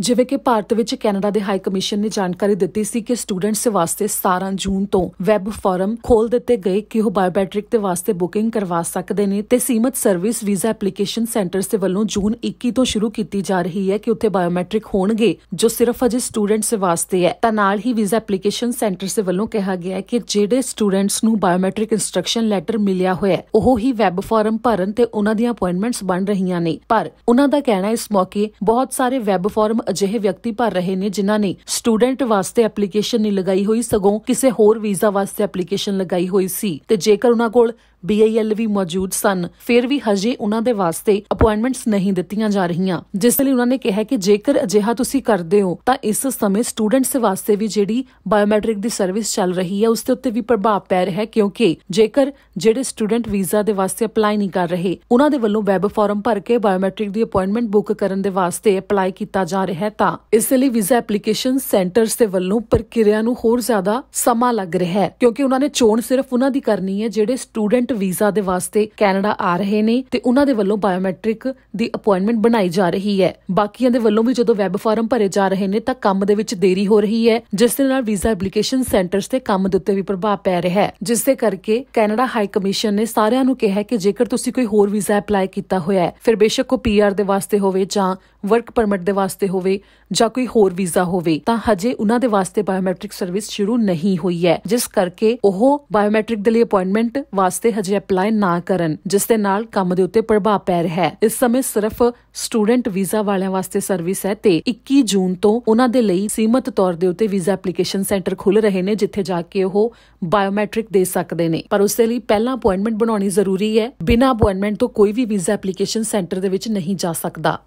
ਜਿਵੇਂ ਕਿ ਭਾਰਤ ਵਿੱਚ ਕੈਨੇਡਾ ਦੇ ਹਾਈ ਕਮਿਸ਼ਨ ਨੇ ਜਾਣਕਾਰੀ ਦਿੱਤੀ ਸੀ ਕਿ ਸਟੂਡੈਂਟਸ ਵਾਸਤੇ 17 ਜੂਨ ਤੋਂ ਵੈਬ ਫਾਰਮ ਖੋਲ ਦਿੱਤੇ ਗਏ ਕਿ ਉਹ ਬਾਇਓਮੈਟ੍ਰਿਕ ਦੇ ਵਾਸਤੇ ਬੁਕਿੰਗ ਕਰਵਾ ਸਕਦੇ ਨੇ ਤੇ ਸੀਮਤ ਸਰਵਿਸ ਵੀਜ਼ਾ ਐਪਲੀਕੇਸ਼ਨ ਸੈਂਟਰਸ ਦੇ ਵੱਲੋਂ ਜੂਨ 21 ਤੋਂ ਸ਼ੁਰੂ ਕੀਤੀ ਜਾ ਰਹੀ ਹੈ ਕਿ ਉੱਥੇ ਬਾਇਓਮੈਟ੍ਰਿਕ ਹੋਣਗੇ ਜੋ ਸਿਰਫ ਅਜੇ ਸਟੂਡੈਂਟਸ ਵਾਸਤੇ ਹੈ ਤਾਂ ਨਾਲ ਹੀ ਵੀਜ਼ਾ ਐਪਲੀਕੇਸ਼ਨ ਸੈਂਟਰਸ ਦੇ ਵੱਲੋਂ ਕਿਹਾ ਗਿਆ ਹੈ ਕਿ ਜਿਹੜੇ ਸਟੂਡੈਂਟਸ ਨੂੰ ਬਾਇਓਮੈਟ੍ਰਿਕ ਇਨਸਟਰਕਸ਼ਨ ਲੈਟਰ ਮਿਲਿਆ ਹੋਇਆ ਹੈ ਉਹ ਹੀ ਵੈਬ ਫਾਰਮ ਭਰਨ ਤੇ ਉਹਨਾਂ ਦੀਆਂ ਅਪਾਇੰਟਮੈਂਟਸ ਬਣ ਰਹੀਆਂ ਨੇ ਪਰ ਉਹਨਾਂ ਦਾ ਕਹਿਣਾ ਇਸ ਮੌਕੇ ਬਹੁਤ ਸਾਰੇ ਵੈਬ ਫਾਰਮ ਅਜਿਹੇ ਵਿਅਕਤੀ ਭਰ ਰਹੇ ਨੇ ਜਿਨ੍ਹਾਂ ਨੇ ਸਟੂਡੈਂਟ ਵਾਸਤੇ ਐਪਲੀਕੇਸ਼ਨ ਨਹੀਂ ਲਗਾਈ ਹੋਈ ਸਗੋਂ ਕਿਸੇ ਹੋਰ ਵੀਜ਼ਾ ਵਾਸਤੇ ਐਪਲੀਕੇਸ਼ਨ ਲਗਾਈ ਹੋਈ ਸੀ ਤੇ ਜੇਕਰ ਉਹਨਾਂ ਕੋਲ ਬੀਆਈਐਲ ਵੀ ਮੌਜੂਦ ਸਨ ਫਿਰ ਵੀ ਹਜੇ ਉਹਨਾਂ ਦੇ ਵਾਸਤੇ ਅਪਾਇੰਟਮੈਂਟਸ ਨਹੀਂ ਦਿੱਤੀਆਂ ਜਾ ਰਹੀਆਂ ਜਿਸ ਲਈ ਉਹਨਾਂ ਨੇ ਕਿਹਾ ਕਿ ਜੇਕਰ ਅਜਿਹਾ ਤੁਸੀਂ ਕਰਦੇ ਹੋ ਤਾਂ ਇਸ ਸਮੇਂ ਸਟੂਡੈਂਟਸ ਵਾਸਤੇ ਵੀ ਜਿਹੜੀ ਬਾਇਓਮੈਟ੍ਰਿਕ ਦੀ ਸਰਵਿਸ ਚੱਲ ਰਹੀ ਹੈ ਉਸ ਤੇ ਉੱਤੇ ਵੀ ਪ੍ਰਭਾਵ ਪੈ ਰਿਹਾ ਹੈ ਕਿਉਂਕਿ ਜੇਕਰ ਜਿਹੜੇ ਸਟੂਡੈਂਟ ਵੀਜ਼ਾ ਦੇ ਵਾਸਤੇ ਅਪਲਾਈ ਨਹੀਂ ਕਰ ਰਹੇ ਉਹਨਾਂ ਦੇ ਵੱਲੋਂ ਵੈਬ ਫਾਰਮ ਭਰ ਕੇ ਬਾਇਓਮੈਟ੍ਰਿਕ ਦੀ ਅਪਾਇੰਟਮੈਂਟ ਬੁੱਕ ਕਰਨ ਦੇ ਵਾਸਤੇ ਅਪਲਾਈ ਕੀਤਾ ਜਾ ਰਿਹਾ ਹੈ ਤਾਂ ਇਸ ਲਈ ਵੀਜ਼ਾ ਐਪਲੀਕੇਸ਼ਨ ਸੈਂਟਰਸ ਦੇ ਵੱਲੋਂ ਪ੍ਰਕਿਰਿਆ ਨੂੰ ਹੋਰ ਜ਼ਿਆਦਾ ਸਮਾਂ ਲੱਗ ਰਿਹਾ ਹੈ ਕਿਉਂਕਿ ਉਹਨਾਂ ਨੇ ਚੋਣ ਸਿਰਫ ਉਹਨਾਂ ਦੀ ਕਰਨੀ ਹੈ ਜਿਹੜੇ ਸਟੂਡੈਂਟ ਵੀਜ਼ਾ ਦੇ ਵਾਸਤੇ ਕੈਨੇਡਾ ਆ ਰਹੇ ਨੇ ਤੇ ਉਹਨਾਂ ਦੇ ਵੱਲੋਂ ਬਾਇਓਮੈਟ੍ਰਿਕ ਦੀ ਅਪਾਇੰਟਮੈਂਟ ਬਣਾਈ ਜਾ ਰਹੀ ਹੈ ਬਾਕੀਆਂ ਦੇ ਵੱਲੋਂ ਵੀ ਜਦੋਂ ਵੈਬ ਫਾਰਮ ਭਰੇ ਜਾ ਰਹੇ ਨੇ ਤਾਂ ਕੰਮ ਦੇ ਵਿੱਚ ਦੇਰੀ ਹੋ ਰਹੀ ਹੈ ਜਿਸ ਦੇ ਨਾਲ ਵੀਜ਼ਾ ਐਪਲੀਕੇਸ਼ਨ ਸੈਂਟਰਸ ਤੇ ਕੰਮ ਦੇ ਉੱਤੇ ਵੀ ਪ੍ਰਭਾਵ ਪੈ ਰਿਹਾ ਹੈ ਜਿਸ ਦੇ ਕਰਕੇ ਕੈਨੇਡਾ ਹਾਈ ਕਮਿਸ਼ਨ ਨੇ ਸਾਰਿਆਂ ਨੂੰ ਕਿਹਾ ਕਿ ਜੇਕਰ ਤੁਸੀਂ ਕੋਈ ਹੋਰ ਵੀਜ਼ਾ ਅਪਲਾਈ ਕੀਤਾ ਹੋਇਆ ਹੈ ਫਿਰ ਬੇਸ਼ੱਕ ਉਹ ਪੀਆਰ ਦੇ ਵਾਸਤੇ ਹੋਵੇ ਜਾਂ ਵਰਕ ਪਰਮਿਟ ਦੇ ਵਾਸਤੇ ਹੋਵੇ ਜਾਂ ਕੋਈ ਹੋਰ ਵੀਜ਼ਾ ਹੋਵੇ ਤਾਂ ਹਜੇ ਉਹਨਾਂ ਦੇ ਵਾਸਤੇ ਬਾਇਓਮੈਟ੍ਰਿਕ ਸਰਵਿਸ ਸ਼ੁਰੂ ਨਹੀਂ ਹੋਈ ਹੈ ਜਿਸ ਕਰਕੇ ਉਹ ਬਾਇਓਮੈਟ੍ਰਿਕ ਦੇ ਲਈ ਅਪਾਇੰਟਮੈਂਟ ਵਾਸਤੇ ਅਜੇ ਅਪਲਾਈ ਨਾ ਕਰਨ ਜਿਸ ਦੇ ਨਾਲ ਕੰਮ ਦੇ ਉੱਤੇ ਪ੍ਰਭਾਵ ਪੈ ਰਿਹਾ ਹੈ ਇਸ ਸਮੇਂ ਸਿਰਫ ਸਟੂਡੈਂਟ ਵੀਜ਼ਾ ਵਾਲਿਆਂ ਵਾਸਤੇ ਸਰਵਿਸ ਹੈ ਤੇ 21 ਜੂਨ ਤੋਂ ਉਹਨਾਂ ਦੇ ਲਈ ਸੀਮਤ ਤੌਰ ਦੇ ਉੱਤੇ ਵੀਜ਼ਾ ਐਪਲੀਕੇਸ਼ਨ ਸੈਂਟਰ ਖੁੱਲ ਰਹੇ ਨੇ ਜਿੱਥੇ ਜਾ ਕੇ ਉਹ ਬਾਇਓਮੈਟ੍ਰਿਕ ਦੇ ਸਕਦੇ ਨੇ ਪਰ ਉਸ ਦੇ ਲਈ ਪਹਿਲਾਂ ਅਪਾਇੰਟਮੈਂਟ ਬਣਾਉਣੀ ਜ਼ਰੂਰੀ ਹੈ ਬਿਨਾਂ ਅਪਾਇੰਟਮੈਂਟ ਤੋਂ ਕੋਈ ਵੀ ਵੀਜ਼ਾ ਐਪਲੀਕੇਸ਼ਨ ਸੈਂਟਰ ਦੇ ਵਿੱਚ ਨਹੀਂ ਜਾ ਸਕਦਾ